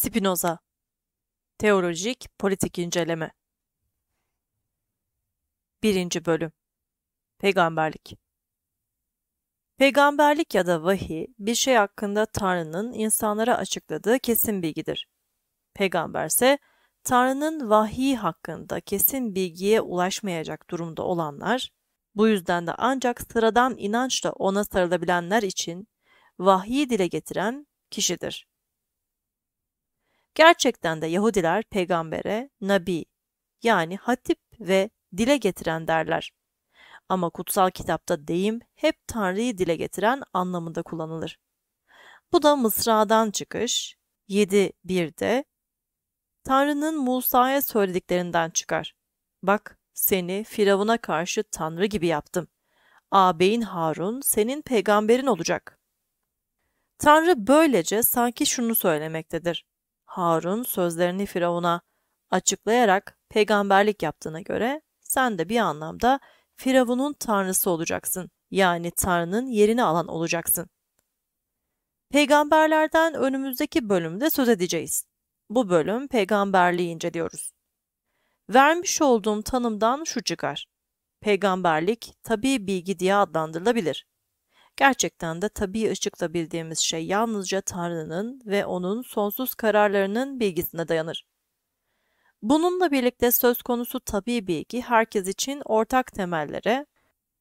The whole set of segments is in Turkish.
Spinoza Teolojik Politik İnceleme 1. Bölüm Peygamberlik Peygamberlik ya da vahiy, bir şey hakkında Tanrı'nın insanlara açıkladığı kesin bilgidir. Peygamber ise Tanrı'nın vahiy hakkında kesin bilgiye ulaşmayacak durumda olanlar, bu yüzden de ancak sıradan inançla ona sarılabilenler için vahiy dile getiren kişidir. Gerçekten de Yahudiler peygambere nabi yani hatip ve dile getiren derler. Ama kutsal kitapta deyim hep Tanrı'yı dile getiren anlamında kullanılır. Bu da Mısra'dan çıkış 7.1'de Tanrı'nın Musa'ya söylediklerinden çıkar. Bak seni Firavun'a karşı Tanrı gibi yaptım. Ağabeyin Harun senin peygamberin olacak. Tanrı böylece sanki şunu söylemektedir. Harun sözlerini Firavun'a açıklayarak peygamberlik yaptığına göre sen de bir anlamda Firavun'un tanrısı olacaksın. Yani Tanrı'nın yerini alan olacaksın. Peygamberlerden önümüzdeki bölümde söz edeceğiz. Bu bölüm peygamberliği inceliyoruz. Vermiş olduğum tanımdan şu çıkar. Peygamberlik tabi bilgi diye adlandırılabilir. Gerçekten de tabii ışıkla bildiğimiz şey yalnızca Tanrı'nın ve onun sonsuz kararlarının bilgisine dayanır. Bununla birlikte söz konusu tabii bilgi herkes için ortak temellere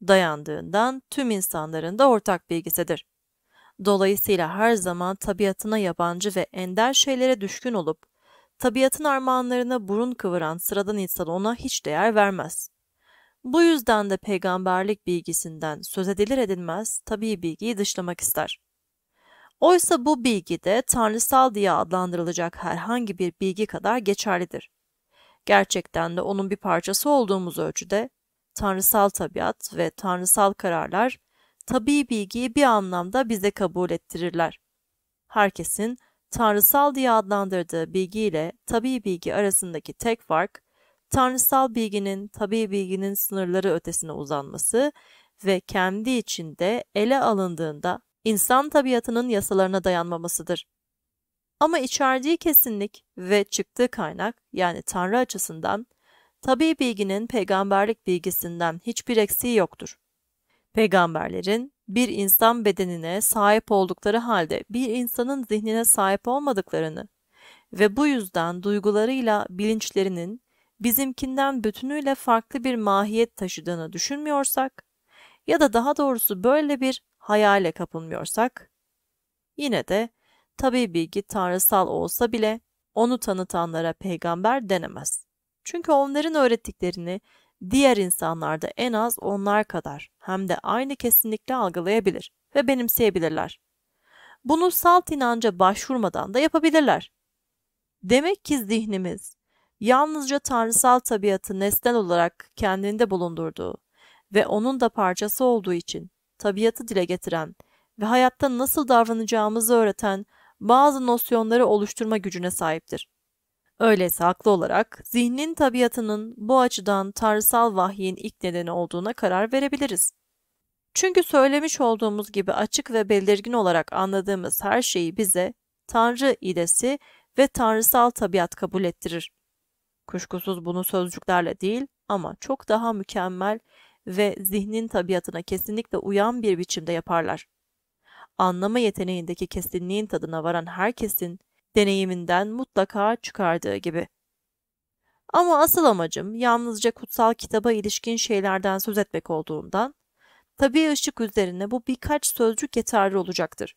dayandığından tüm insanların da ortak bilgisidir. Dolayısıyla her zaman tabiatına yabancı ve ender şeylere düşkün olup, tabiatın armağanlarına burun kıvıran sıradan insan ona hiç değer vermez. Bu yüzden de peygamberlik bilgisinden söz edilir edilmez tabi bilgiyi dışlamak ister. Oysa bu bilgi de tanrısal diye adlandırılacak herhangi bir bilgi kadar geçerlidir. Gerçekten de onun bir parçası olduğumuz ölçüde tanrısal tabiat ve tanrısal kararlar tabi bilgiyi bir anlamda bize kabul ettirirler. Herkesin tanrısal diye adlandırdığı bilgiyle tabi bilgi arasındaki tek fark tanrısal bilginin, tabi bilginin sınırları ötesine uzanması ve kendi içinde ele alındığında insan tabiatının yasalarına dayanmamasıdır. Ama içerdiği kesinlik ve çıktığı kaynak yani Tanrı açısından tabi bilginin peygamberlik bilgisinden hiçbir eksiği yoktur. Peygamberlerin bir insan bedenine sahip oldukları halde bir insanın zihnine sahip olmadıklarını ve bu yüzden duygularıyla bilinçlerinin bizimkinden bütünüyle farklı bir mahiyet taşıdığını düşünmüyorsak ya da daha doğrusu böyle bir hayale kapılmıyorsak yine de tabi bilgi tanrısal olsa bile onu tanıtanlara peygamber denemez. Çünkü onların öğrettiklerini diğer insanlarda en az onlar kadar hem de aynı kesinlikle algılayabilir ve benimseyebilirler. Bunu salt inanca başvurmadan da yapabilirler. Demek ki zihnimiz yalnızca tanrısal tabiatı nesnel olarak kendinde bulundurduğu ve onun da parçası olduğu için tabiatı dile getiren ve hayatta nasıl davranacağımızı öğreten bazı nosyonları oluşturma gücüne sahiptir. Öyleyse haklı olarak zihnin tabiatının bu açıdan tanrısal vahyin ilk nedeni olduğuna karar verebiliriz. Çünkü söylemiş olduğumuz gibi açık ve belirgin olarak anladığımız her şeyi bize Tanrı idesi ve tanrısal tabiat kabul ettirir. Kuşkusuz bunu sözcüklerle değil ama çok daha mükemmel ve zihnin tabiatına kesinlikle uyan bir biçimde yaparlar. Anlama yeteneğindeki kesinliğin tadına varan herkesin deneyiminden mutlaka çıkardığı gibi. Ama asıl amacım yalnızca kutsal kitaba ilişkin şeylerden söz etmek olduğundan, tabi ışık üzerine bu birkaç sözcük yeterli olacaktır.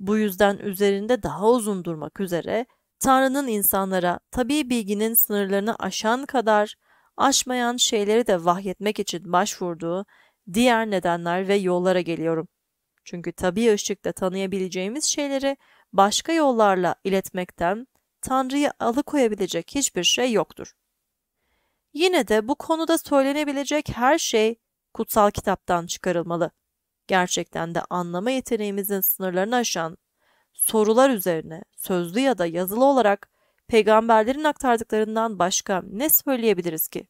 Bu yüzden üzerinde daha uzun durmak üzere Tanrı'nın insanlara tabi bilginin sınırlarını aşan kadar aşmayan şeyleri de vahyetmek için başvurduğu diğer nedenler ve yollara geliyorum. Çünkü tabi ışıkta tanıyabileceğimiz şeyleri başka yollarla iletmekten Tanrı'yı alıkoyabilecek hiçbir şey yoktur. Yine de bu konuda söylenebilecek her şey kutsal kitaptan çıkarılmalı. Gerçekten de anlama yeteneğimizin sınırlarını aşan sorular üzerine sözlü ya da yazılı olarak peygamberlerin aktardıklarından başka ne söyleyebiliriz ki?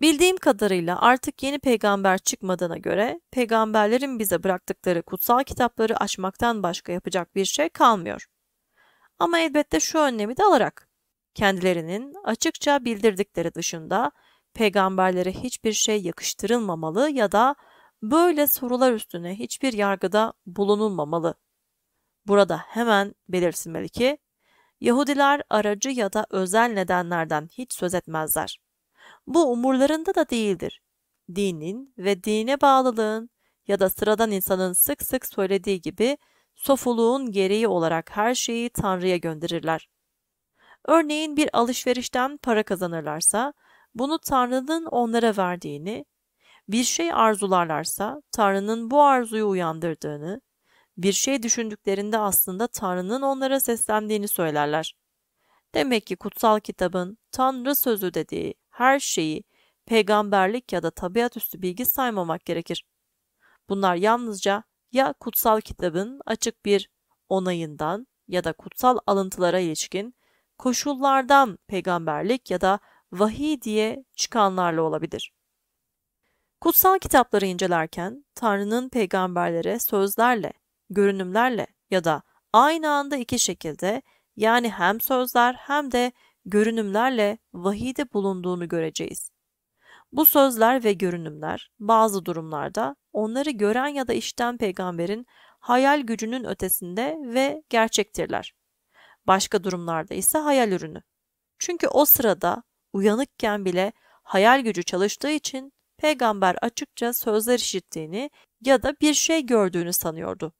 Bildiğim kadarıyla artık yeni peygamber çıkmadığına göre peygamberlerin bize bıraktıkları kutsal kitapları açmaktan başka yapacak bir şey kalmıyor. Ama elbette şu önlemi de alarak kendilerinin açıkça bildirdikleri dışında peygamberlere hiçbir şey yakıştırılmamalı ya da böyle sorular üstüne hiçbir yargıda bulunulmamalı Burada hemen belirtilmeli ki Yahudiler aracı ya da özel nedenlerden hiç söz etmezler. Bu umurlarında da değildir. Dinin ve dine bağlılığın ya da sıradan insanın sık sık söylediği gibi sofuluğun gereği olarak her şeyi Tanrı'ya gönderirler. Örneğin bir alışverişten para kazanırlarsa bunu Tanrı'nın onlara verdiğini, bir şey arzularlarsa Tanrı'nın bu arzuyu uyandırdığını, bir şey düşündüklerinde aslında Tanrı'nın onlara seslendiğini söylerler. Demek ki kutsal kitabın Tanrı sözü dediği her şeyi peygamberlik ya da tabiat üstü bilgi saymamak gerekir. Bunlar yalnızca ya kutsal kitabın açık bir onayından ya da kutsal alıntılara ilişkin koşullardan peygamberlik ya da vahiy diye çıkanlarla olabilir. Kutsal kitapları incelerken Tanrı'nın peygamberlere sözlerle görünümlerle ya da aynı anda iki şekilde yani hem sözler hem de görünümlerle vahide bulunduğunu göreceğiz. Bu sözler ve görünümler bazı durumlarda onları gören ya da işten peygamberin hayal gücünün ötesinde ve gerçektirler. Başka durumlarda ise hayal ürünü. Çünkü o sırada uyanıkken bile hayal gücü çalıştığı için peygamber açıkça sözler işittiğini ya da bir şey gördüğünü sanıyordu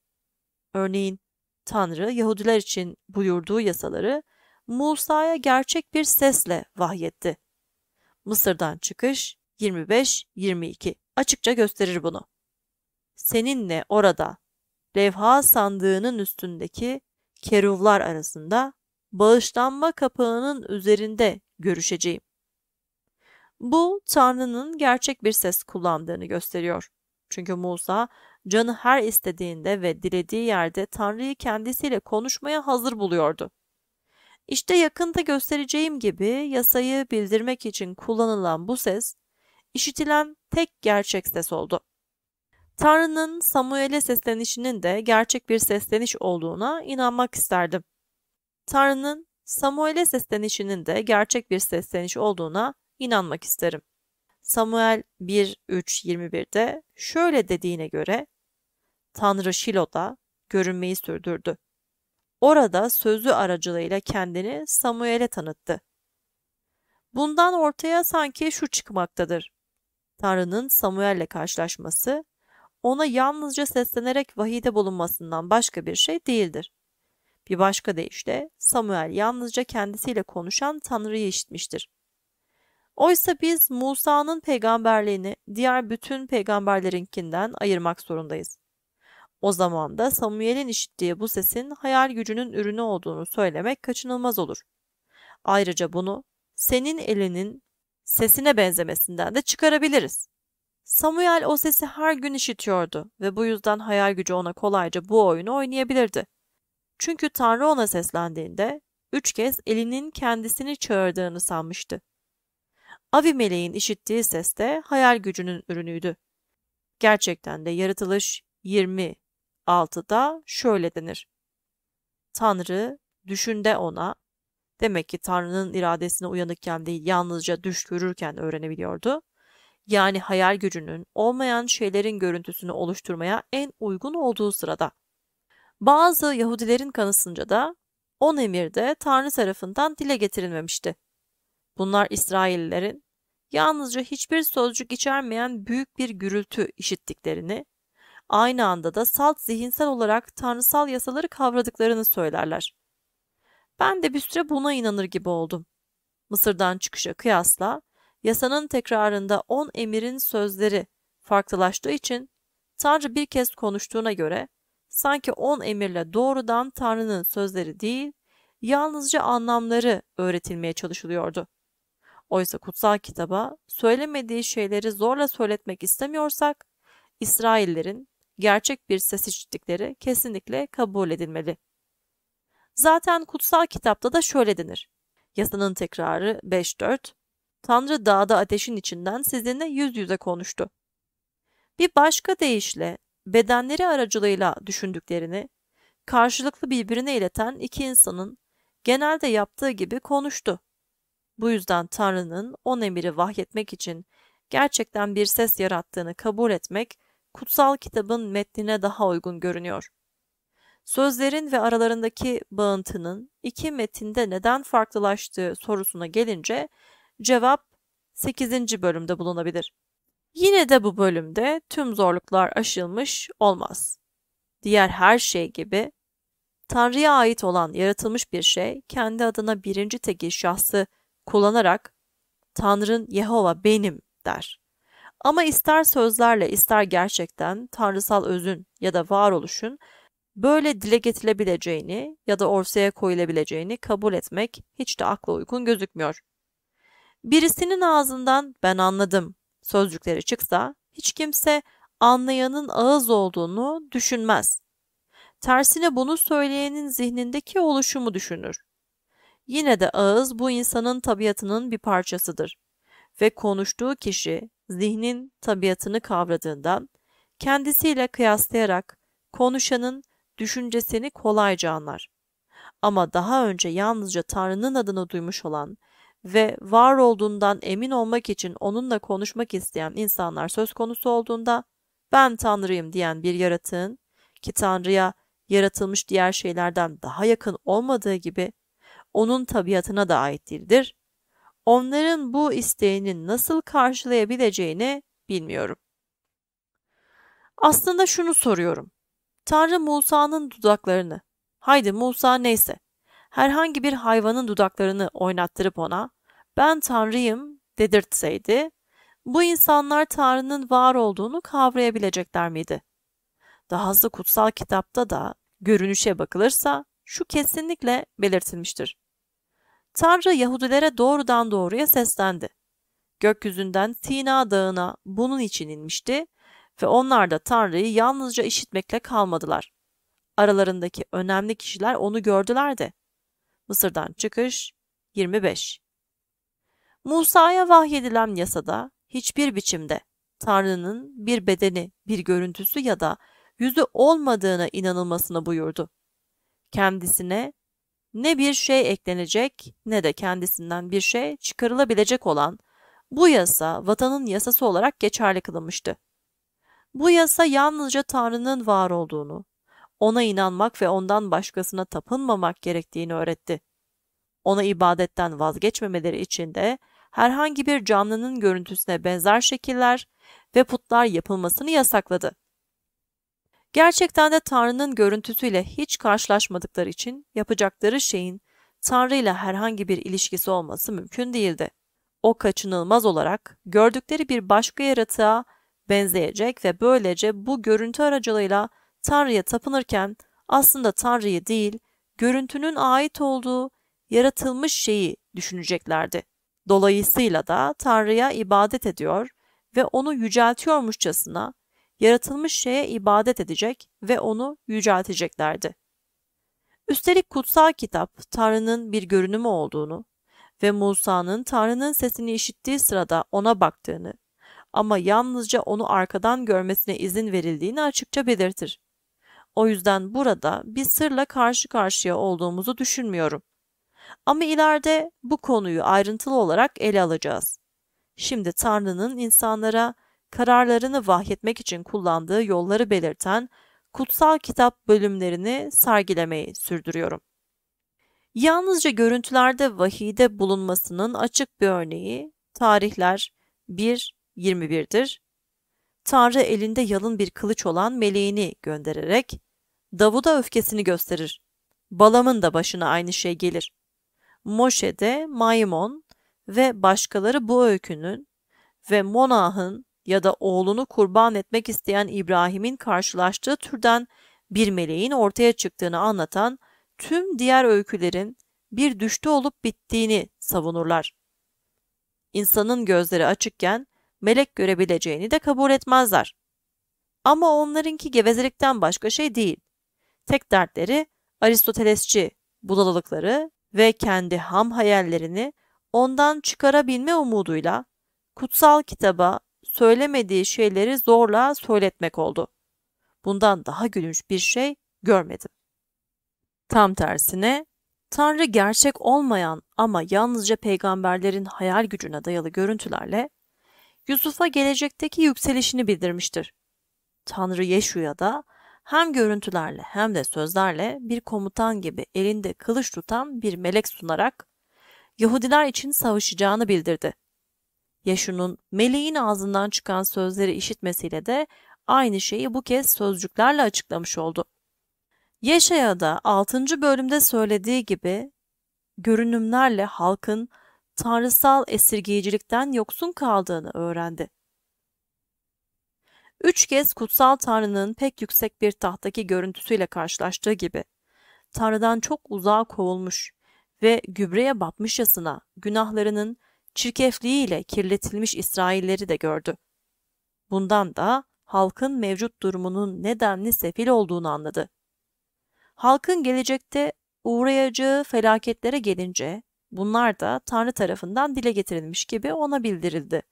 örneğin Tanrı Yahudiler için buyurduğu yasaları Musa'ya gerçek bir sesle vahyetti. Mısır'dan çıkış 25-22 açıkça gösterir bunu. Seninle orada levha sandığının üstündeki keruvlar arasında bağışlanma kapağının üzerinde görüşeceğim. Bu Tanrı'nın gerçek bir ses kullandığını gösteriyor. Çünkü Musa canı her istediğinde ve dilediği yerde Tanrı'yı kendisiyle konuşmaya hazır buluyordu. İşte yakında göstereceğim gibi yasayı bildirmek için kullanılan bu ses, işitilen tek gerçek ses oldu. Tanrı'nın Samuel'e seslenişinin de gerçek bir sesleniş olduğuna inanmak isterdim. Tanrı'nın Samuel'e seslenişinin de gerçek bir sesleniş olduğuna inanmak isterim. Samuel 1.3.21'de şöyle dediğine göre Tanrı Şilo'da görünmeyi sürdürdü. Orada sözü aracılığıyla kendini Samuel'e tanıttı. Bundan ortaya sanki şu çıkmaktadır. Tanrı'nın Samuel'le karşılaşması ona yalnızca seslenerek vahide bulunmasından başka bir şey değildir. Bir başka deyişle Samuel yalnızca kendisiyle konuşan Tanrı'yı işitmiştir. Oysa biz Musa'nın peygamberliğini diğer bütün peygamberlerinkinden ayırmak zorundayız. O zaman da Samuel'in işittiği bu sesin hayal gücünün ürünü olduğunu söylemek kaçınılmaz olur. Ayrıca bunu senin elinin sesine benzemesinden de çıkarabiliriz. Samuel o sesi her gün işitiyordu ve bu yüzden hayal gücü ona kolayca bu oyunu oynayabilirdi. Çünkü Tanrı ona seslendiğinde üç kez elinin kendisini çağırdığını sanmıştı. Avi meleğin işittiği ses de hayal gücünün ürünüydü. Gerçekten de yaratılış 26'da şöyle denir. Tanrı düşünde ona, demek ki Tanrı'nın iradesine uyanıkken değil yalnızca düş görürken öğrenebiliyordu. Yani hayal gücünün olmayan şeylerin görüntüsünü oluşturmaya en uygun olduğu sırada. Bazı Yahudilerin kanısınca da on de Tanrı tarafından dile getirilmemişti. Bunlar İsraillerin yalnızca hiçbir sözcük içermeyen büyük bir gürültü işittiklerini, aynı anda da salt zihinsel olarak tanrısal yasaları kavradıklarını söylerler. Ben de bir süre buna inanır gibi oldum. Mısır'dan çıkışa kıyasla yasanın tekrarında on emirin sözleri farklılaştığı için Tanrı bir kez konuştuğuna göre sanki on emirle doğrudan Tanrı'nın sözleri değil, yalnızca anlamları öğretilmeye çalışılıyordu. Oysa kutsal kitaba söylemediği şeyleri zorla söyletmek istemiyorsak İsraillerin gerçek bir ses işittikleri kesinlikle kabul edilmeli. Zaten kutsal kitapta da şöyle denir. Yasanın tekrarı 5.4 Tanrı dağda ateşin içinden sizinle yüz yüze konuştu. Bir başka deyişle bedenleri aracılığıyla düşündüklerini karşılıklı birbirine ileten iki insanın genelde yaptığı gibi konuştu. Bu yüzden Tanrı'nın on emiri vahyetmek için gerçekten bir ses yarattığını kabul etmek, kutsal kitabın metnine daha uygun görünüyor. Sözlerin ve aralarındaki bağıntının iki metinde neden farklılaştığı sorusuna gelince cevap 8. bölümde bulunabilir. Yine de bu bölümde tüm zorluklar aşılmış olmaz. Diğer her şey gibi Tanrı'ya ait olan yaratılmış bir şey kendi adına birinci tekil şahsı kullanarak Tanrın Yehova benim der. Ama ister sözlerle ister gerçekten tanrısal özün ya da varoluşun böyle dile getirilebileceğini ya da ortaya koyulabileceğini kabul etmek hiç de akla uygun gözükmüyor. Birisinin ağzından ben anladım sözcükleri çıksa hiç kimse anlayanın ağız olduğunu düşünmez. Tersine bunu söyleyenin zihnindeki oluşumu düşünür. Yine de ağız bu insanın tabiatının bir parçasıdır ve konuştuğu kişi zihnin tabiatını kavradığından kendisiyle kıyaslayarak konuşanın düşüncesini kolayca anlar. Ama daha önce yalnızca Tanrı'nın adını duymuş olan ve var olduğundan emin olmak için onunla konuşmak isteyen insanlar söz konusu olduğunda ben Tanrıyım diyen bir yaratığın ki Tanrı'ya yaratılmış diğer şeylerden daha yakın olmadığı gibi onun tabiatına da ait değildir. Onların bu isteğini nasıl karşılayabileceğini bilmiyorum. Aslında şunu soruyorum. Tanrı Musa'nın dudaklarını, haydi Musa neyse, herhangi bir hayvanın dudaklarını oynattırıp ona, ben Tanrıyım dedirtseydi, bu insanlar Tanrı'nın var olduğunu kavrayabilecekler miydi? Dahası kutsal kitapta da görünüşe bakılırsa şu kesinlikle belirtilmiştir. Tanrı Yahudilere doğrudan doğruya seslendi. Gökyüzünden Tina Dağı'na bunun için inmişti ve onlar da Tanrı'yı yalnızca işitmekle kalmadılar. Aralarındaki önemli kişiler onu gördüler de. Mısır'dan çıkış 25 Musa'ya vahyedilen yasada hiçbir biçimde Tanrı'nın bir bedeni, bir görüntüsü ya da yüzü olmadığına inanılmasını buyurdu. Kendisine ne bir şey eklenecek ne de kendisinden bir şey çıkarılabilecek olan bu yasa vatanın yasası olarak geçerli kılınmıştı. Bu yasa yalnızca Tanrı'nın var olduğunu, ona inanmak ve ondan başkasına tapınmamak gerektiğini öğretti. Ona ibadetten vazgeçmemeleri için de herhangi bir canlının görüntüsüne benzer şekiller ve putlar yapılmasını yasakladı. Gerçekten de Tanrı'nın görüntüsüyle hiç karşılaşmadıkları için yapacakları şeyin Tanrı ile herhangi bir ilişkisi olması mümkün değildi. O kaçınılmaz olarak gördükleri bir başka yaratığa benzeyecek ve böylece bu görüntü aracılığıyla Tanrı'ya tapınırken aslında Tanrı'yı değil, görüntünün ait olduğu yaratılmış şeyi düşüneceklerdi. Dolayısıyla da Tanrı'ya ibadet ediyor ve onu yüceltiyormuşçasına yaratılmış şeye ibadet edecek ve onu yücelteceklerdi. Üstelik kutsal kitap Tanrı'nın bir görünümü olduğunu ve Musa'nın Tanrı'nın sesini işittiği sırada ona baktığını ama yalnızca onu arkadan görmesine izin verildiğini açıkça belirtir. O yüzden burada bir sırla karşı karşıya olduğumuzu düşünmüyorum. Ama ileride bu konuyu ayrıntılı olarak ele alacağız. Şimdi Tanrı'nın insanlara kararlarını vahyetmek için kullandığı yolları belirten kutsal kitap bölümlerini sergilemeyi sürdürüyorum. Yalnızca görüntülerde vahide bulunmasının açık bir örneği tarihler 1.21'dir. Tanrı elinde yalın bir kılıç olan meleğini göndererek Davud'a öfkesini gösterir. Balam'ın da başına aynı şey gelir. Moşe'de Maimon ve başkaları bu öykünün ve Monah'ın ya da oğlunu kurban etmek isteyen İbrahim'in karşılaştığı türden bir meleğin ortaya çıktığını anlatan tüm diğer öykülerin bir düşte olup bittiğini savunurlar. İnsanın gözleri açıkken melek görebileceğini de kabul etmezler. Ama onlarınki gevezelikten başka şey değil. Tek dertleri Aristotelesçi budalalıkları ve kendi ham hayallerini ondan çıkarabilme umuduyla kutsal kitaba söylemediği şeyleri zorla söyletmek oldu. Bundan daha gülünç bir şey görmedim. Tam tersine Tanrı gerçek olmayan ama yalnızca peygamberlerin hayal gücüne dayalı görüntülerle Yusuf'a gelecekteki yükselişini bildirmiştir. Tanrı Yeşu'ya da hem görüntülerle hem de sözlerle bir komutan gibi elinde kılıç tutan bir melek sunarak Yahudiler için savaşacağını bildirdi. Yaşu'nun meleğin ağzından çıkan sözleri işitmesiyle de aynı şeyi bu kez sözcüklerle açıklamış oldu. Yaşaya da 6. bölümde söylediği gibi görünümlerle halkın tanrısal esirgeyicilikten yoksun kaldığını öğrendi. Üç kez kutsal tanrının pek yüksek bir tahttaki görüntüsüyle karşılaştığı gibi, tanrıdan çok uzağa kovulmuş ve gübreye batmışyasına günahlarının çirkefliğiyle kirletilmiş İsrailleri de gördü. Bundan da halkın mevcut durumunun nedenli sefil olduğunu anladı. Halkın gelecekte uğrayacağı felaketlere gelince bunlar da Tanrı tarafından dile getirilmiş gibi ona bildirildi.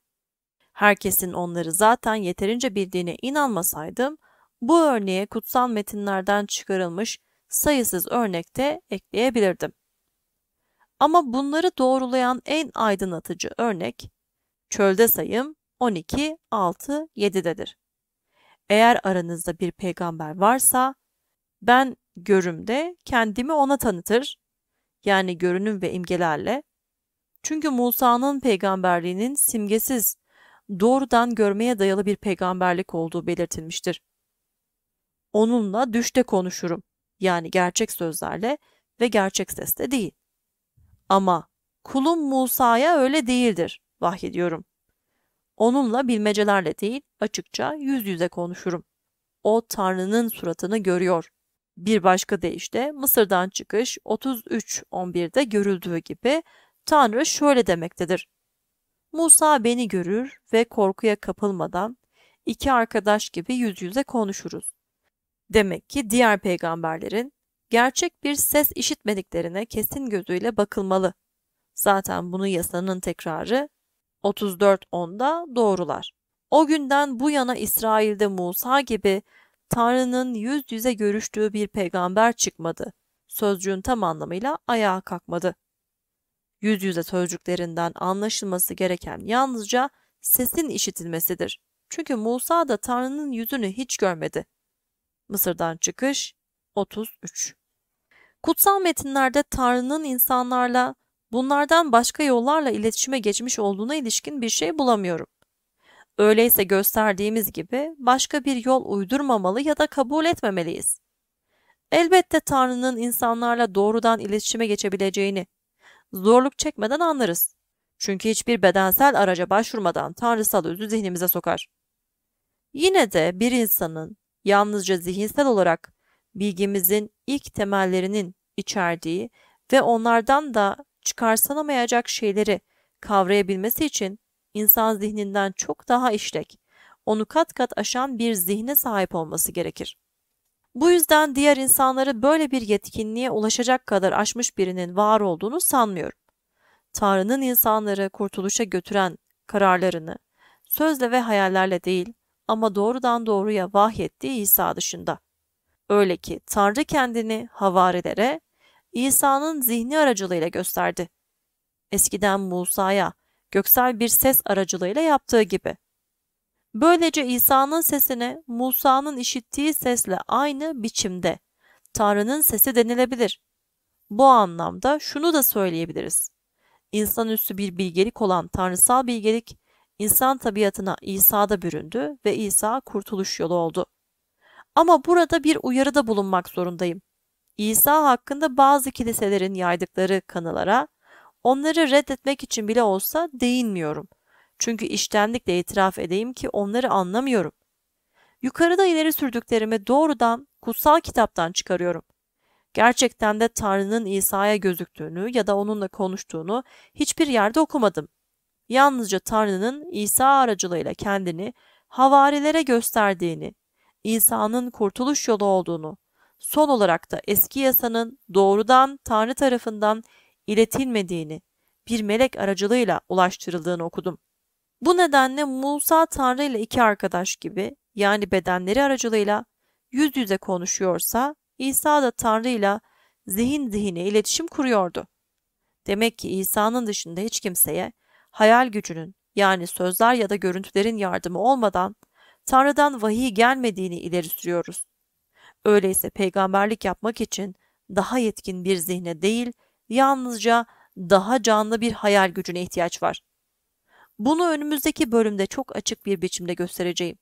Herkesin onları zaten yeterince bildiğine inanmasaydım bu örneğe kutsal metinlerden çıkarılmış sayısız örnekte ekleyebilirdim. Ama bunları doğrulayan en aydınlatıcı örnek çölde sayım 12, 6, 7'dedir. Eğer aranızda bir peygamber varsa ben görümde kendimi ona tanıtır yani görünüm ve imgelerle. Çünkü Musa'nın peygamberliğinin simgesiz, doğrudan görmeye dayalı bir peygamberlik olduğu belirtilmiştir. Onunla düşte konuşurum yani gerçek sözlerle ve gerçek sesle değil. Ama kulum Musa'ya öyle değildir vahyediyorum. Onunla bilmecelerle değil açıkça yüz yüze konuşurum. O Tanrı'nın suratını görüyor. Bir başka deyişle Mısır'dan çıkış 33.11'de görüldüğü gibi Tanrı şöyle demektedir. Musa beni görür ve korkuya kapılmadan iki arkadaş gibi yüz yüze konuşuruz. Demek ki diğer peygamberlerin gerçek bir ses işitmediklerine kesin gözüyle bakılmalı. Zaten bunu yasanın tekrarı 34.10'da doğrular. O günden bu yana İsrail'de Musa gibi Tanrı'nın yüz yüze görüştüğü bir peygamber çıkmadı. Sözcüğün tam anlamıyla ayağa kalkmadı. Yüz yüze sözcüklerinden anlaşılması gereken yalnızca sesin işitilmesidir. Çünkü Musa da Tanrı'nın yüzünü hiç görmedi. Mısır'dan çıkış 33 Kutsal metinlerde Tanrı'nın insanlarla bunlardan başka yollarla iletişime geçmiş olduğuna ilişkin bir şey bulamıyorum. Öyleyse gösterdiğimiz gibi başka bir yol uydurmamalı ya da kabul etmemeliyiz. Elbette Tanrı'nın insanlarla doğrudan iletişime geçebileceğini zorluk çekmeden anlarız. Çünkü hiçbir bedensel araca başvurmadan tanrısal özü zihnimize sokar. Yine de bir insanın yalnızca zihinsel olarak bilgimizin ilk temellerinin içerdiği ve onlardan da çıkarsanamayacak şeyleri kavrayabilmesi için insan zihninden çok daha işlek, onu kat kat aşan bir zihne sahip olması gerekir. Bu yüzden diğer insanları böyle bir yetkinliğe ulaşacak kadar aşmış birinin var olduğunu sanmıyorum. Tanrı'nın insanları kurtuluşa götüren kararlarını sözle ve hayallerle değil ama doğrudan doğruya vahyettiği İsa dışında Öyle ki Tanrı kendini havarilere İsa'nın zihni aracılığıyla gösterdi. Eskiden Musa'ya göksel bir ses aracılığıyla yaptığı gibi. Böylece İsa'nın sesine Musa'nın işittiği sesle aynı biçimde Tanrı'nın sesi denilebilir. Bu anlamda şunu da söyleyebiliriz. İnsanüstü bir bilgelik olan tanrısal bilgelik, insan tabiatına İsa'da büründü ve İsa kurtuluş yolu oldu. Ama burada bir uyarıda bulunmak zorundayım. İsa hakkında bazı kiliselerin yaydıkları kanılara onları reddetmek için bile olsa değinmiyorum. Çünkü iştenlikle itiraf edeyim ki onları anlamıyorum. Yukarıda ileri sürdüklerimi doğrudan kutsal kitaptan çıkarıyorum. Gerçekten de Tanrı'nın İsa'ya gözüktüğünü ya da onunla konuştuğunu hiçbir yerde okumadım. Yalnızca Tanrı'nın İsa aracılığıyla kendini havarilere gösterdiğini İsa'nın kurtuluş yolu olduğunu, son olarak da eski yasanın doğrudan Tanrı tarafından iletilmediğini, bir melek aracılığıyla ulaştırıldığını okudum. Bu nedenle Musa Tanrı ile iki arkadaş gibi yani bedenleri aracılığıyla yüz yüze konuşuyorsa İsa da Tanrı ile zihin zihine iletişim kuruyordu. Demek ki İsa'nın dışında hiç kimseye hayal gücünün yani sözler ya da görüntülerin yardımı olmadan Tanrı'dan vahiy gelmediğini ileri sürüyoruz. Öyleyse peygamberlik yapmak için daha yetkin bir zihne değil, yalnızca daha canlı bir hayal gücüne ihtiyaç var. Bunu önümüzdeki bölümde çok açık bir biçimde göstereceğim.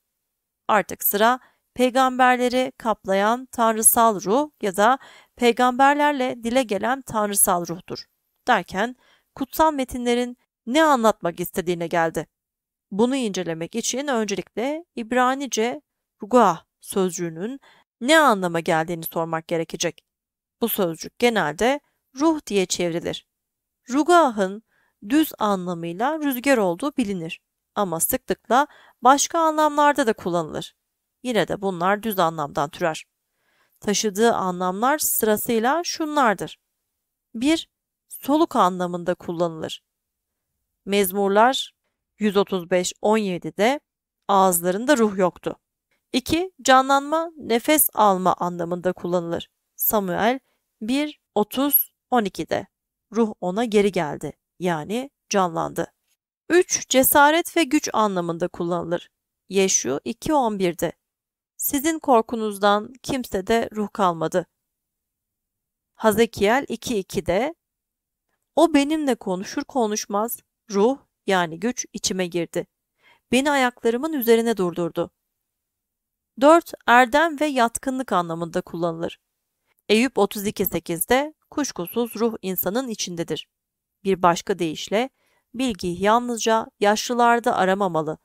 Artık sıra peygamberleri kaplayan tanrısal ruh ya da peygamberlerle dile gelen tanrısal ruhtur derken kutsal metinlerin ne anlatmak istediğine geldi. Bunu incelemek için öncelikle İbranice ruga sözcüğünün ne anlama geldiğini sormak gerekecek. Bu sözcük genelde ruh diye çevrilir. Rugahın düz anlamıyla rüzgar olduğu bilinir ama sıklıkla başka anlamlarda da kullanılır. Yine de bunlar düz anlamdan türer. Taşıdığı anlamlar sırasıyla şunlardır. 1. Soluk anlamında kullanılır. Mezmurlar 135 17'de ağızlarında ruh yoktu. 2. Canlanma nefes alma anlamında kullanılır. Samuel 1 30 12'de ruh ona geri geldi yani canlandı. 3. Cesaret ve güç anlamında kullanılır. Yeşu 2.11'de. Sizin korkunuzdan kimse de ruh kalmadı. Hazekiel 2.2'de. O benimle konuşur konuşmaz ruh yani güç içime girdi. Beni ayaklarımın üzerine durdurdu. 4. Erdem ve yatkınlık anlamında kullanılır. Eyüp 32.8'de kuşkusuz ruh insanın içindedir. Bir başka deyişle bilgi yalnızca yaşlılarda aramamalı.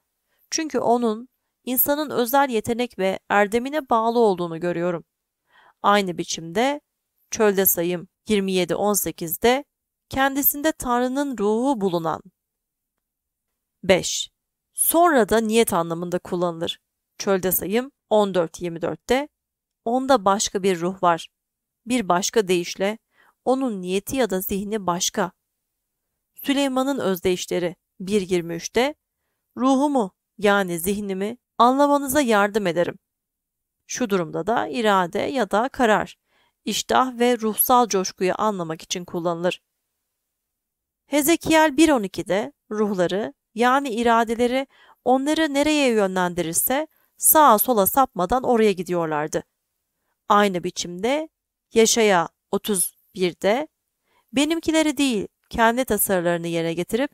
Çünkü onun insanın özel yetenek ve erdemine bağlı olduğunu görüyorum. Aynı biçimde çölde sayım 27.18'de kendisinde Tanrı'nın ruhu bulunan 5. Sonra da niyet anlamında kullanılır. Çölde sayım 14-24'te. Onda başka bir ruh var. Bir başka deyişle onun niyeti ya da zihni başka. Süleyman'ın özdeyişleri 1.23'te ruhumu yani zihnimi anlamanıza yardım ederim. Şu durumda da irade ya da karar, iştah ve ruhsal coşkuyu anlamak için kullanılır. Hezekiel 1.12'de ruhları yani iradeleri onları nereye yönlendirirse sağa sola sapmadan oraya gidiyorlardı. Aynı biçimde Yaşaya 31'de benimkileri değil kendi tasarılarını yerine getirip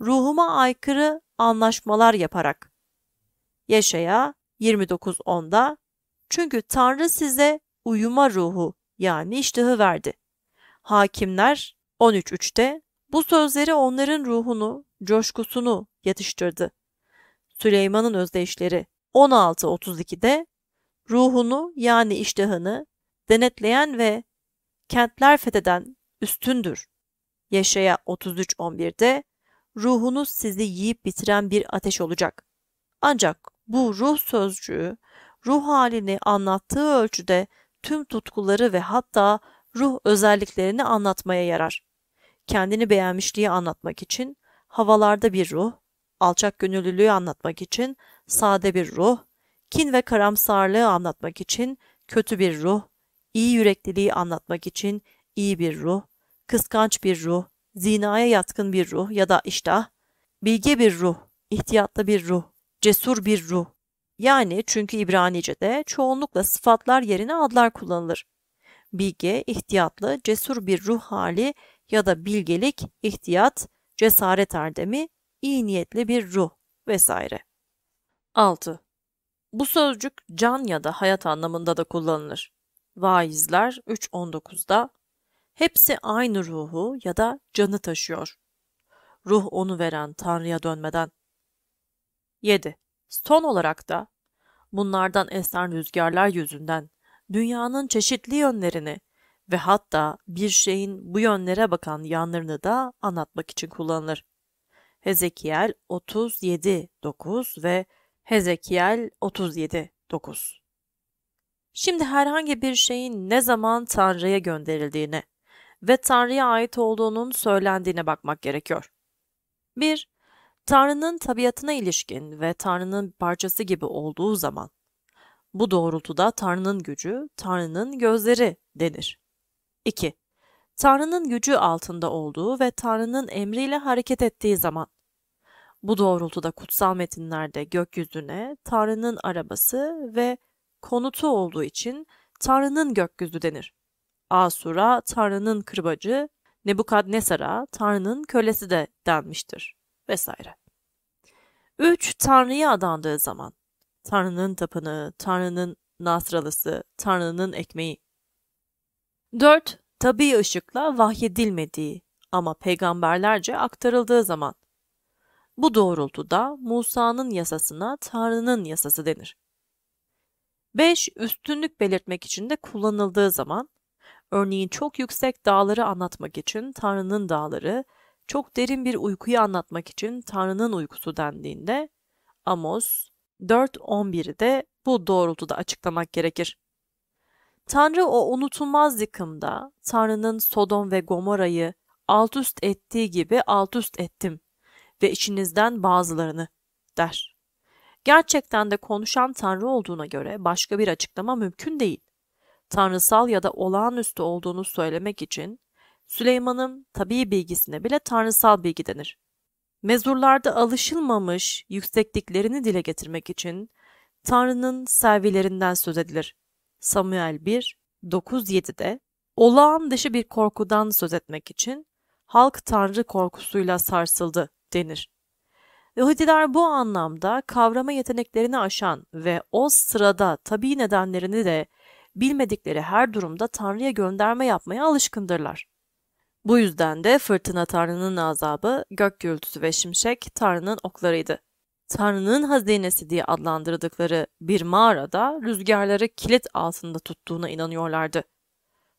ruhuma aykırı anlaşmalar yaparak. Yaşaya 29.10'da çünkü Tanrı size uyuma ruhu yani iştahı verdi. Hakimler 13.3'te bu sözleri onların ruhunu coşkusunu yatıştırdı. Süleyman'ın özdeyişleri 16.32'de ruhunu yani iştahını denetleyen ve kentler fetheden üstündür. Yaşaya 33.11'de ruhunuz sizi yiyip bitiren bir ateş olacak. Ancak bu ruh sözcüğü ruh halini anlattığı ölçüde tüm tutkuları ve hatta ruh özelliklerini anlatmaya yarar. Kendini beğenmişliği anlatmak için havalarda bir ruh, alçak gönüllülüğü anlatmak için sade bir ruh, kin ve karamsarlığı anlatmak için kötü bir ruh, iyi yürekliliği anlatmak için iyi bir ruh, kıskanç bir ruh, zinaya yatkın bir ruh ya da iştah, bilge bir ruh, ihtiyatlı bir ruh, cesur bir ruh. Yani çünkü İbranice'de çoğunlukla sıfatlar yerine adlar kullanılır. Bilge, ihtiyatlı, cesur bir ruh hali ya da bilgelik, ihtiyat, cesaret erdemi, iyi niyetli bir ruh vesaire. 6. Bu sözcük can ya da hayat anlamında da kullanılır. Vaizler 3.19'da hepsi aynı ruhu ya da canı taşıyor. Ruh onu veren Tanrı'ya dönmeden. 7. Son olarak da bunlardan esen rüzgarlar yüzünden dünyanın çeşitli yönlerini ve hatta bir şeyin bu yönlere bakan yanlarını da anlatmak için kullanılır. Hezekiel 37.9 ve Hezekiel 37.9 Şimdi herhangi bir şeyin ne zaman Tanrı'ya gönderildiğine ve Tanrı'ya ait olduğunun söylendiğine bakmak gerekiyor. 1. Tanrı'nın tabiatına ilişkin ve Tanrı'nın parçası gibi olduğu zaman bu doğrultuda Tanrı'nın gücü, Tanrı'nın gözleri denir. 2. Tanrı'nın gücü altında olduğu ve Tanrı'nın emriyle hareket ettiği zaman. Bu doğrultuda kutsal metinlerde gökyüzüne Tanrı'nın arabası ve konutu olduğu için Tanrı'nın gökyüzü denir. Asur'a Tanrı'nın kırbacı, Nebukadnesar'a Tanrı'nın kölesi de denmiştir vesaire. 3. Tanrı'ya adandığı zaman. Tanrı'nın tapınağı, Tanrı'nın nasralısı, Tanrı'nın ekmeği. 4. Tabi ışıkla vahyedilmediği ama peygamberlerce aktarıldığı zaman. Bu doğrultuda Musa'nın yasasına Tanrı'nın yasası denir. 5. Üstünlük belirtmek için de kullanıldığı zaman, örneğin çok yüksek dağları anlatmak için Tanrı'nın dağları, çok derin bir uykuyu anlatmak için Tanrı'nın uykusu dendiğinde Amos 4.11'i de bu doğrultuda açıklamak gerekir. Tanrı o unutulmaz yıkımda Tanrı'nın Sodom ve Gomorayı alt üst ettiği gibi alt üst ettim ve içinizden bazılarını der. Gerçekten de konuşan Tanrı olduğuna göre başka bir açıklama mümkün değil. Tanrısal ya da olağanüstü olduğunu söylemek için Süleyman'ın tabi bilgisine bile tanrısal bilgi denir. Mezurlarda alışılmamış yüksekliklerini dile getirmek için Tanrı'nın servilerinden söz edilir. Samuel 1, 9-7'de olağan dışı bir korkudan söz etmek için halk tanrı korkusuyla sarsıldı denir. Yahudiler bu anlamda kavrama yeteneklerini aşan ve o sırada tabi nedenlerini de bilmedikleri her durumda Tanrı'ya gönderme yapmaya alışkındırlar. Bu yüzden de fırtına Tanrı'nın azabı, gök gürültüsü ve şimşek Tanrı'nın oklarıydı. Tanrı'nın hazinesi diye adlandırdıkları bir mağarada rüzgarları kilit altında tuttuğuna inanıyorlardı.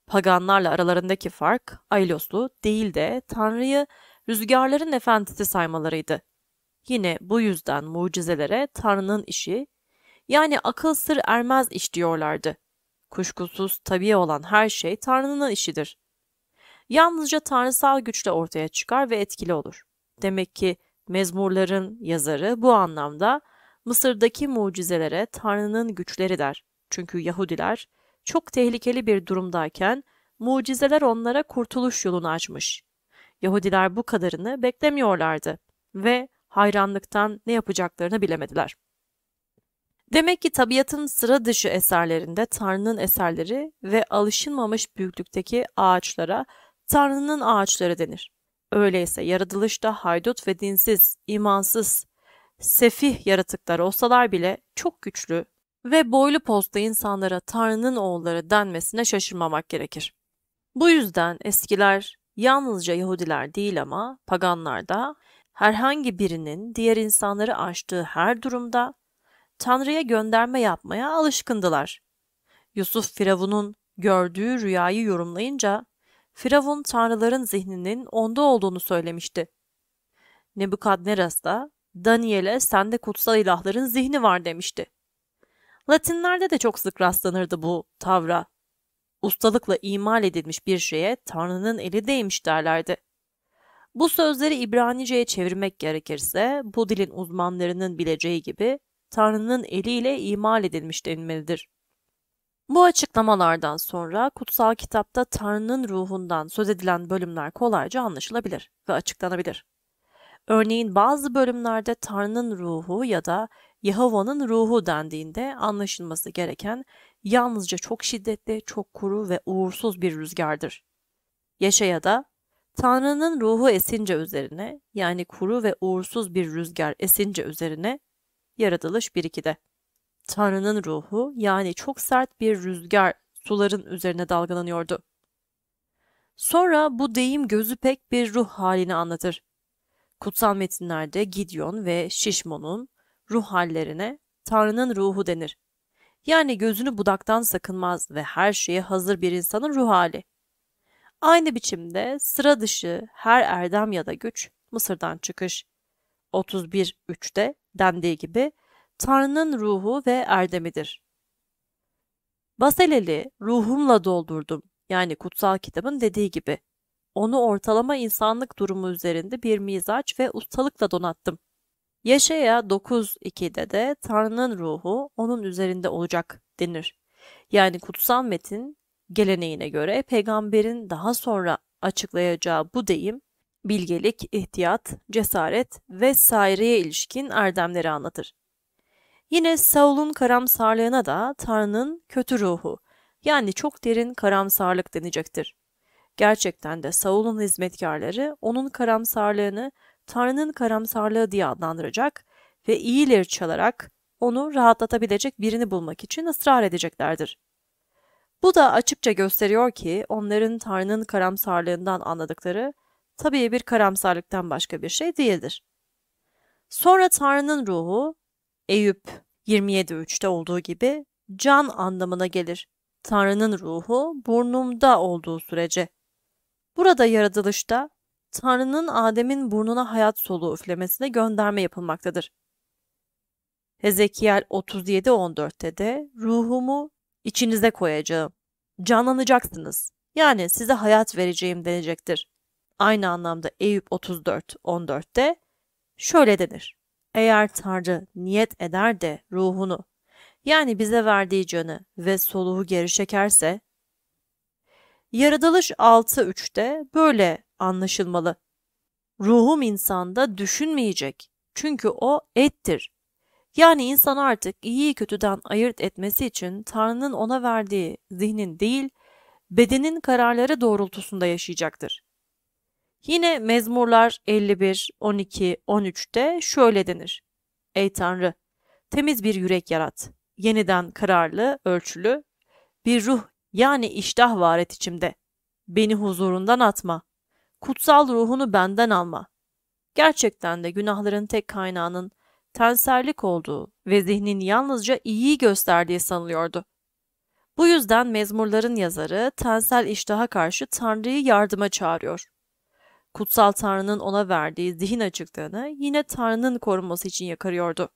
Paganlarla aralarındaki fark Ailoslu değil de Tanrı'yı rüzgarların efendisi saymalarıydı. Yine bu yüzden mucizelere Tanrı'nın işi yani akıl sır ermez iş diyorlardı. Kuşkusuz tabii olan her şey Tanrı'nın işidir. Yalnızca tanrısal güçle ortaya çıkar ve etkili olur. Demek ki Mezmurların yazarı bu anlamda Mısır'daki mucizelere Tanrı'nın güçleri der. Çünkü Yahudiler çok tehlikeli bir durumdayken mucizeler onlara kurtuluş yolunu açmış. Yahudiler bu kadarını beklemiyorlardı ve hayranlıktan ne yapacaklarını bilemediler. Demek ki tabiatın sıra dışı eserlerinde Tanrı'nın eserleri ve alışılmamış büyüklükteki ağaçlara Tanrı'nın ağaçları denir. Öyleyse yaratılışta haydut ve dinsiz, imansız, sefih yaratıklar olsalar bile çok güçlü ve boylu postlu insanlara Tanrı'nın oğulları denmesine şaşırmamak gerekir. Bu yüzden eskiler yalnızca Yahudiler değil ama paganlar da herhangi birinin diğer insanları aştığı her durumda Tanrı'ya gönderme yapmaya alışkındılar. Yusuf Firavun'un gördüğü rüyayı yorumlayınca Firavun tanrıların zihninin onda olduğunu söylemişti. Nebukadneras da Daniel'e sende kutsal ilahların zihni var demişti. Latinlerde de çok sık rastlanırdı bu tavra. Ustalıkla imal edilmiş bir şeye Tanrı'nın eli değmiş derlerdi. Bu sözleri İbranice'ye çevirmek gerekirse bu dilin uzmanlarının bileceği gibi Tanrı'nın eliyle imal edilmiş denilmelidir. Bu açıklamalardan sonra kutsal kitapta Tanrı'nın ruhundan söz edilen bölümler kolayca anlaşılabilir ve açıklanabilir. Örneğin bazı bölümlerde Tanrı'nın ruhu ya da Yehova'nın ruhu dendiğinde anlaşılması gereken yalnızca çok şiddetli, çok kuru ve uğursuz bir rüzgardır. da Tanrı'nın ruhu esince üzerine yani kuru ve uğursuz bir rüzgar esince üzerine Yaratılış 1-2'de. Tanrı'nın ruhu yani çok sert bir rüzgar suların üzerine dalgalanıyordu. Sonra bu deyim gözü pek bir ruh halini anlatır. Kutsal metinlerde Gidyon ve Şişmon'un ruh hallerine Tanrı'nın ruhu denir. Yani gözünü budaktan sakınmaz ve her şeye hazır bir insanın ruh hali. Aynı biçimde sıra dışı her erdem ya da güç Mısır'dan çıkış. 31.3'te dendiği gibi Tanrı'nın ruhu ve erdemidir. Baseleli ruhumla doldurdum yani kutsal kitabın dediği gibi. Onu ortalama insanlık durumu üzerinde bir mizaç ve ustalıkla donattım. Yaşaya 9.2'de de Tanrı'nın ruhu onun üzerinde olacak denir. Yani kutsal metin geleneğine göre peygamberin daha sonra açıklayacağı bu deyim bilgelik, ihtiyat, cesaret ve saireye ilişkin erdemleri anlatır. Yine Saul'un karamsarlığına da Tanrı'nın kötü ruhu yani çok derin karamsarlık denecektir. Gerçekten de Saul'un hizmetkarları onun karamsarlığını Tanrı'nın karamsarlığı diye adlandıracak ve iyiler çalarak onu rahatlatabilecek birini bulmak için ısrar edeceklerdir. Bu da açıkça gösteriyor ki onların Tanrı'nın karamsarlığından anladıkları tabii bir karamsarlıktan başka bir şey değildir. Sonra Tanrı'nın ruhu Eyüp 27.3'te olduğu gibi can anlamına gelir. Tanrı'nın ruhu burnumda olduğu sürece. Burada yaratılışta Tanrı'nın Adem'in burnuna hayat soluğu üflemesine gönderme yapılmaktadır. Hezekiel 37.14'te de ruhumu içinize koyacağım. Canlanacaksınız. Yani size hayat vereceğim denecektir. Aynı anlamda Eyüp 34.14'te şöyle denir. Eğer Tanrı niyet eder de ruhunu yani bize verdiği canı ve soluğu geri çekerse Yaratılış 6.3'te böyle anlaşılmalı. Ruhum insanda düşünmeyecek. Çünkü o ettir. Yani insan artık iyiyi kötüden ayırt etmesi için Tanrı'nın ona verdiği zihnin değil, bedenin kararları doğrultusunda yaşayacaktır. Yine Mezmurlar 51, 12, 13'te şöyle denir. Ey Tanrı, temiz bir yürek yarat. Yeniden kararlı, ölçülü, bir ruh yani iştah var et içimde. Beni huzurundan atma. Kutsal ruhunu benden alma. Gerçekten de günahların tek kaynağının tenserlik olduğu ve zihnin yalnızca iyiyi gösterdiği sanılıyordu. Bu yüzden mezmurların yazarı tensel iştaha karşı Tanrı'yı yardıma çağırıyor kutsal Tanrı'nın ona verdiği zihin açıklığını yine Tanrı'nın koruması için yakarıyordu.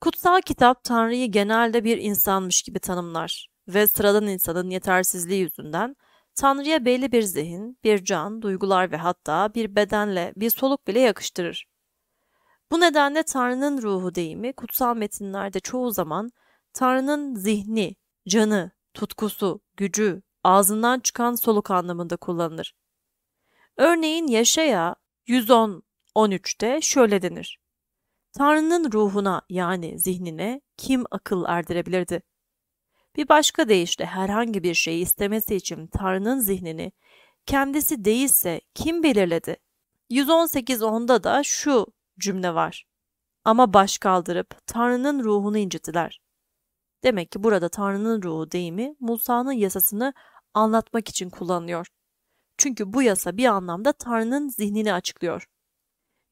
Kutsal kitap Tanrı'yı genelde bir insanmış gibi tanımlar ve sıradan insanın yetersizliği yüzünden Tanrı'ya belli bir zihin, bir can, duygular ve hatta bir bedenle bir soluk bile yakıştırır. Bu nedenle Tanrı'nın ruhu deyimi kutsal metinlerde çoğu zaman Tanrı'nın zihni, canı, tutkusu, gücü, ağzından çıkan soluk anlamında kullanılır. Örneğin Yaşaya 110.13'te şöyle denir. Tanrı'nın ruhuna yani zihnine kim akıl erdirebilirdi? Bir başka deyişle herhangi bir şeyi istemesi için Tanrı'nın zihnini kendisi değilse kim belirledi? 118.10'da da şu cümle var. Ama baş kaldırıp Tanrı'nın ruhunu incittiler. Demek ki burada Tanrı'nın ruhu deyimi Musa'nın yasasını anlatmak için kullanılıyor. Çünkü bu yasa bir anlamda Tanrı'nın zihnini açıklıyor.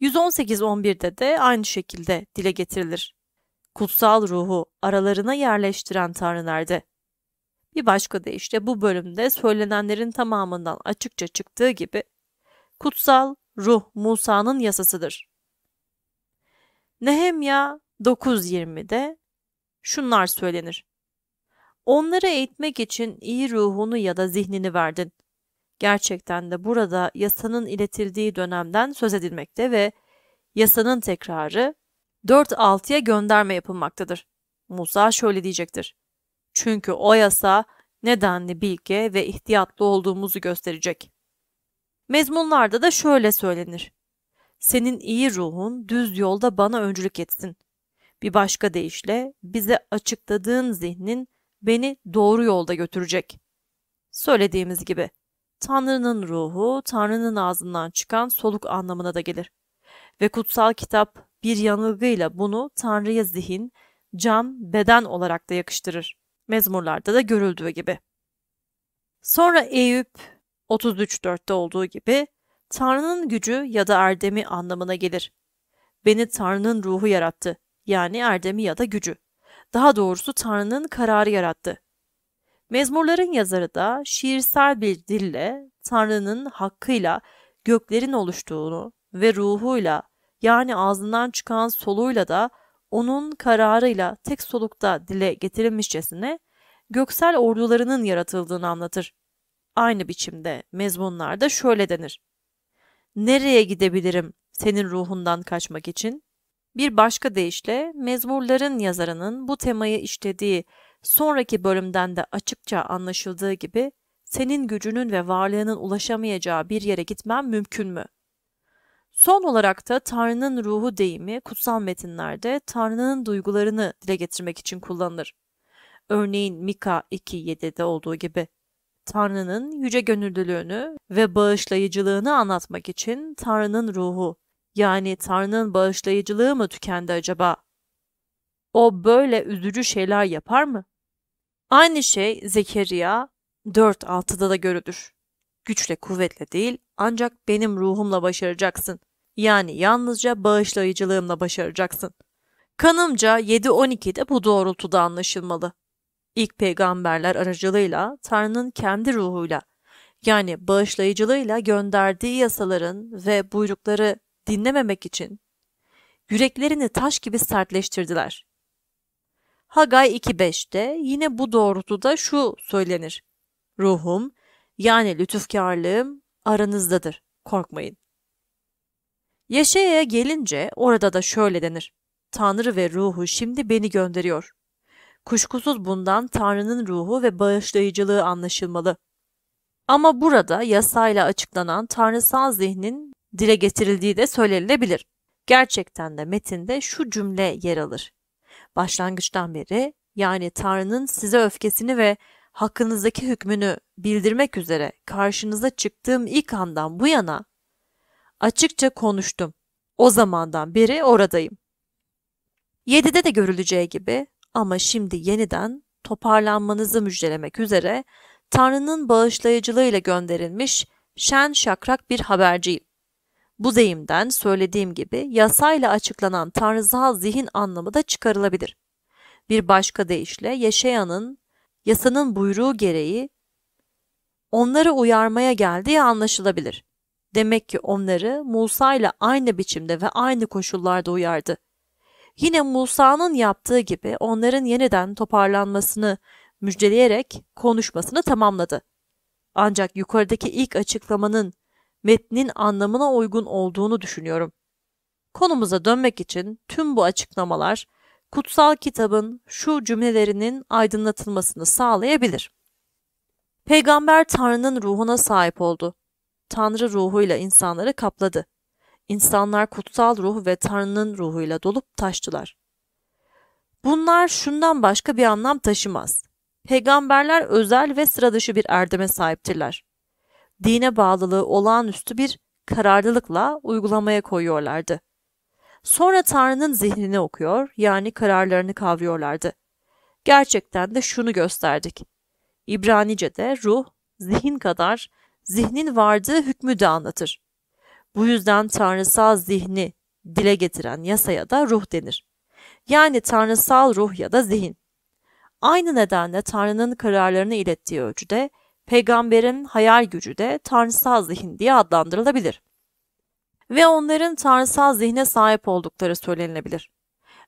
118.11'de de aynı şekilde dile getirilir. Kutsal ruhu aralarına yerleştiren Tanrı nerede? Bir başka deyişle bu bölümde söylenenlerin tamamından açıkça çıktığı gibi kutsal ruh Musa'nın yasasıdır. Nehemya 9.20'de şunlar söylenir. Onları eğitmek için iyi ruhunu ya da zihnini verdin gerçekten de burada yasanın iletildiği dönemden söz edilmekte ve yasanın tekrarı 4-6'ya gönderme yapılmaktadır. Musa şöyle diyecektir. Çünkü o yasa nedenli bilge ve ihtiyatlı olduğumuzu gösterecek. Mezmunlarda da şöyle söylenir. Senin iyi ruhun düz yolda bana öncülük etsin. Bir başka deyişle bize açıkladığın zihnin beni doğru yolda götürecek. Söylediğimiz gibi Tanrı'nın ruhu, Tanrı'nın ağzından çıkan soluk anlamına da gelir. Ve kutsal kitap bir yanılgıyla bunu Tanrı'ya zihin, can, beden olarak da yakıştırır. Mezmurlarda da görüldüğü gibi. Sonra Eyüp 33.4'te olduğu gibi Tanrı'nın gücü ya da erdemi anlamına gelir. Beni Tanrı'nın ruhu yarattı yani erdemi ya da gücü. Daha doğrusu Tanrı'nın kararı yarattı. Mezmurların yazarı da şiirsel bir dille Tanrı'nın hakkıyla göklerin oluştuğunu ve ruhuyla yani ağzından çıkan soluyla da onun kararıyla tek solukta dile getirilmişçesine göksel ordularının yaratıldığını anlatır. Aynı biçimde mezmunlarda şöyle denir. Nereye gidebilirim senin ruhundan kaçmak için? Bir başka deyişle mezmurların yazarının bu temayı işlediği Sonraki bölümden de açıkça anlaşıldığı gibi senin gücünün ve varlığının ulaşamayacağı bir yere gitmen mümkün mü? Son olarak da Tanrı'nın ruhu deyimi kutsal metinlerde Tanrı'nın duygularını dile getirmek için kullanılır. Örneğin Mika 2.7'de olduğu gibi. Tanrı'nın yüce gönüllülüğünü ve bağışlayıcılığını anlatmak için Tanrı'nın ruhu yani Tanrı'nın bağışlayıcılığı mı tükendi acaba? O böyle üzücü şeyler yapar mı? Aynı şey Zekeriya 4.6'da da görülür. Güçle kuvvetle değil ancak benim ruhumla başaracaksın. Yani yalnızca bağışlayıcılığımla başaracaksın. Kanımca 7.12'de bu doğrultuda anlaşılmalı. İlk peygamberler aracılığıyla Tanrı'nın kendi ruhuyla yani bağışlayıcılığıyla gönderdiği yasaların ve buyrukları dinlememek için yüreklerini taş gibi sertleştirdiler. Hagay 2.5'te yine bu doğrultuda şu söylenir. Ruhum yani lütufkarlığım aranızdadır, korkmayın. Yaşaya'ya gelince orada da şöyle denir. Tanrı ve ruhu şimdi beni gönderiyor. Kuşkusuz bundan Tanrı'nın ruhu ve bağışlayıcılığı anlaşılmalı. Ama burada yasayla açıklanan tanrısal zihnin dile getirildiği de söylenilebilir. Gerçekten de metinde şu cümle yer alır başlangıçtan beri yani Tanrı'nın size öfkesini ve hakkınızdaki hükmünü bildirmek üzere karşınıza çıktığım ilk andan bu yana açıkça konuştum. O zamandan beri oradayım. Yedide de görüleceği gibi ama şimdi yeniden toparlanmanızı müjdelemek üzere Tanrı'nın bağışlayıcılığıyla gönderilmiş şen şakrak bir haberciyim. Bu deyimden söylediğim gibi yasayla açıklanan tanrısal zihin anlamı da çıkarılabilir. Bir başka deyişle yaşayanın yasanın buyruğu gereği onları uyarmaya geldiği anlaşılabilir. Demek ki onları Musa ile aynı biçimde ve aynı koşullarda uyardı. Yine Musa'nın yaptığı gibi onların yeniden toparlanmasını müjdeleyerek konuşmasını tamamladı. Ancak yukarıdaki ilk açıklamanın metnin anlamına uygun olduğunu düşünüyorum. Konumuza dönmek için tüm bu açıklamalar kutsal kitabın şu cümlelerinin aydınlatılmasını sağlayabilir. Peygamber Tanrı'nın ruhuna sahip oldu. Tanrı ruhuyla insanları kapladı. İnsanlar kutsal ruh ve Tanrı'nın ruhuyla dolup taştılar. Bunlar şundan başka bir anlam taşımaz. Peygamberler özel ve sıradışı bir erdeme sahiptirler dine bağlılığı olağanüstü bir kararlılıkla uygulamaya koyuyorlardı. Sonra Tanrı'nın zihnini okuyor, yani kararlarını kavruyorlardı. Gerçekten de şunu gösterdik. İbranice'de ruh, zihin kadar zihnin vardığı hükmü de anlatır. Bu yüzden tanrısal zihni dile getiren yasaya da ruh denir. Yani tanrısal ruh ya da zihin. Aynı nedenle Tanrı'nın kararlarını ilettiği ölçüde peygamberin hayal gücü de tanrısal zihin diye adlandırılabilir. Ve onların tanrısal zihne sahip oldukları söylenilebilir.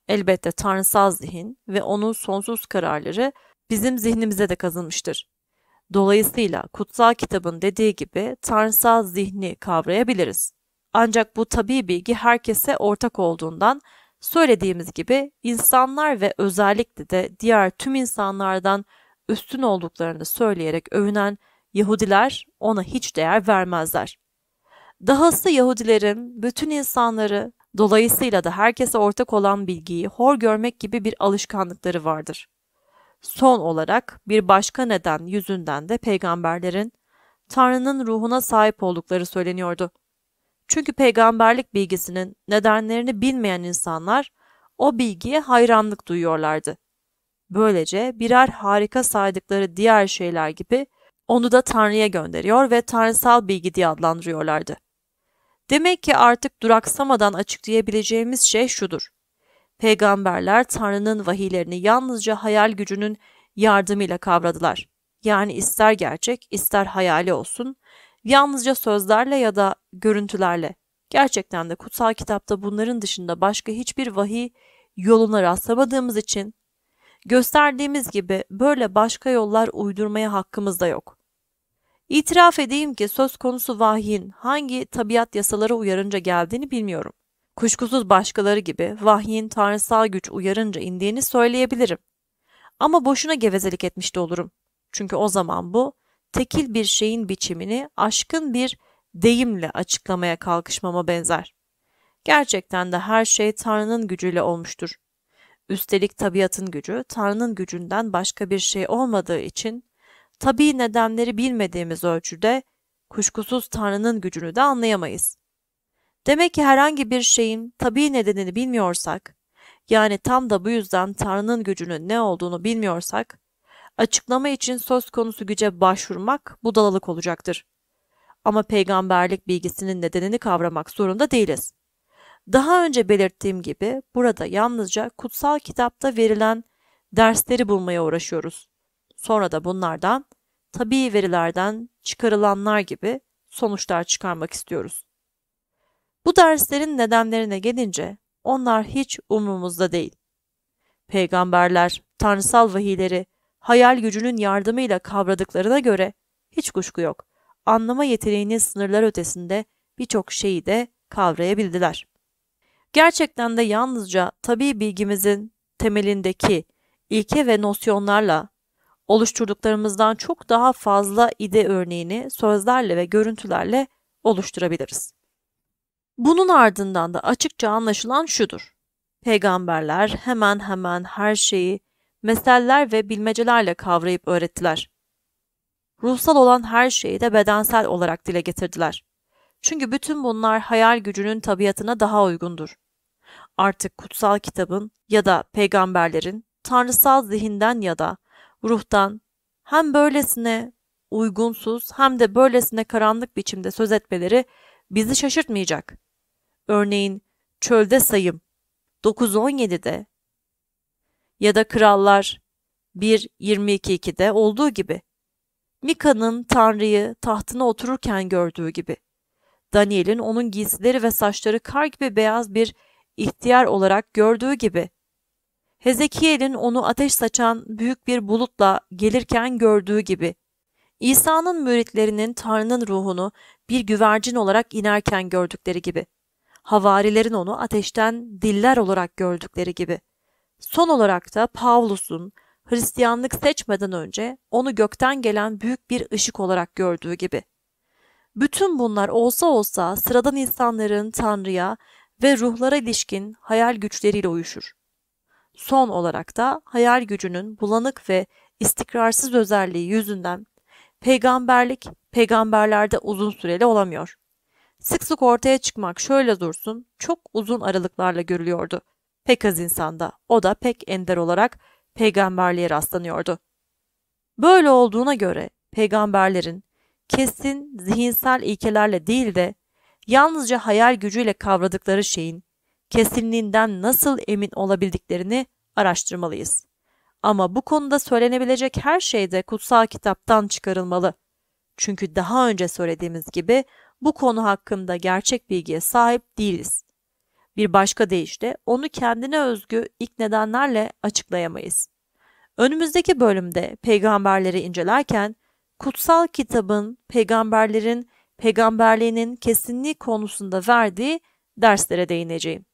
Elbette tanrısal zihin ve onun sonsuz kararları bizim zihnimize de kazınmıştır. Dolayısıyla kutsal kitabın dediği gibi tanrısal zihni kavrayabiliriz. Ancak bu tabi bilgi herkese ortak olduğundan söylediğimiz gibi insanlar ve özellikle de diğer tüm insanlardan üstün olduklarını söyleyerek övünen Yahudiler ona hiç değer vermezler. Dahası Yahudilerin bütün insanları dolayısıyla da herkese ortak olan bilgiyi hor görmek gibi bir alışkanlıkları vardır. Son olarak bir başka neden yüzünden de peygamberlerin Tanrı'nın ruhuna sahip oldukları söyleniyordu. Çünkü peygamberlik bilgisinin nedenlerini bilmeyen insanlar o bilgiye hayranlık duyuyorlardı. Böylece birer harika saydıkları diğer şeyler gibi onu da Tanrı'ya gönderiyor ve tanrısal bilgi diye adlandırıyorlardı. Demek ki artık duraksamadan açıklayabileceğimiz şey şudur. Peygamberler Tanrı'nın vahiylerini yalnızca hayal gücünün yardımıyla kavradılar. Yani ister gerçek ister hayali olsun, yalnızca sözlerle ya da görüntülerle. Gerçekten de kutsal kitapta bunların dışında başka hiçbir vahiy yoluna rastlamadığımız için Gösterdiğimiz gibi böyle başka yollar uydurmaya hakkımız da yok. İtiraf edeyim ki söz konusu vahyin hangi tabiat yasaları uyarınca geldiğini bilmiyorum. Kuşkusuz başkaları gibi vahyin tanrısal güç uyarınca indiğini söyleyebilirim. Ama boşuna gevezelik etmiş de olurum. Çünkü o zaman bu tekil bir şeyin biçimini aşkın bir deyimle açıklamaya kalkışmama benzer. Gerçekten de her şey Tanrı'nın gücüyle olmuştur. Üstelik tabiatın gücü Tanrı'nın gücünden başka bir şey olmadığı için tabii nedenleri bilmediğimiz ölçüde kuşkusuz Tanrı'nın gücünü de anlayamayız. Demek ki herhangi bir şeyin tabii nedenini bilmiyorsak, yani tam da bu yüzden Tanrı'nın gücünün ne olduğunu bilmiyorsak, açıklama için söz konusu güce başvurmak budalalık olacaktır. Ama peygamberlik bilgisinin nedenini kavramak zorunda değiliz. Daha önce belirttiğim gibi burada yalnızca kutsal kitapta verilen dersleri bulmaya uğraşıyoruz. Sonra da bunlardan tabii verilerden çıkarılanlar gibi sonuçlar çıkarmak istiyoruz. Bu derslerin nedenlerine gelince onlar hiç umrumuzda değil. Peygamberler tanrısal vahiyleri hayal gücünün yardımıyla kavradıklarına göre hiç kuşku yok. Anlama yeteneğinin sınırlar ötesinde birçok şeyi de kavrayabildiler. Gerçekten de yalnızca tabi bilgimizin temelindeki ilke ve nosyonlarla oluşturduklarımızdan çok daha fazla ide örneğini sözlerle ve görüntülerle oluşturabiliriz. Bunun ardından da açıkça anlaşılan şudur. Peygamberler hemen hemen her şeyi meseller ve bilmecelerle kavrayıp öğrettiler. Ruhsal olan her şeyi de bedensel olarak dile getirdiler. Çünkü bütün bunlar hayal gücünün tabiatına daha uygundur artık kutsal kitabın ya da peygamberlerin tanrısal zihinden ya da ruhtan hem böylesine uygunsuz hem de böylesine karanlık biçimde söz etmeleri bizi şaşırtmayacak. Örneğin çölde sayım 9.17'de ya da krallar 1.22.2'de olduğu gibi. Mika'nın Tanrı'yı tahtına otururken gördüğü gibi. Daniel'in onun giysileri ve saçları kar gibi beyaz bir ihtiyar olarak gördüğü gibi Hezekiel'in onu ateş saçan büyük bir bulutla gelirken gördüğü gibi İsa'nın müritlerinin Tanrı'nın ruhunu bir güvercin olarak inerken gördükleri gibi havarilerin onu ateşten diller olarak gördükleri gibi. Son olarak da Pavlus'un Hristiyanlık seçmeden önce onu gökten gelen büyük bir ışık olarak gördüğü gibi. Bütün bunlar olsa olsa sıradan insanların Tanrı'ya ve ruhlara ilişkin hayal güçleriyle uyuşur. Son olarak da hayal gücünün bulanık ve istikrarsız özelliği yüzünden peygamberlik peygamberlerde uzun süreli olamıyor. Sık sık ortaya çıkmak şöyle dursun çok uzun aralıklarla görülüyordu. Pek az insanda o da pek ender olarak peygamberliğe rastlanıyordu. Böyle olduğuna göre peygamberlerin kesin zihinsel ilkelerle değil de yalnızca hayal gücüyle kavradıkları şeyin kesinliğinden nasıl emin olabildiklerini araştırmalıyız. Ama bu konuda söylenebilecek her şey de kutsal kitaptan çıkarılmalı. Çünkü daha önce söylediğimiz gibi bu konu hakkında gerçek bilgiye sahip değiliz. Bir başka deyişle onu kendine özgü ilk nedenlerle açıklayamayız. Önümüzdeki bölümde peygamberleri incelerken kutsal kitabın peygamberlerin peygamberliğinin kesinliği konusunda verdiği derslere değineceğim.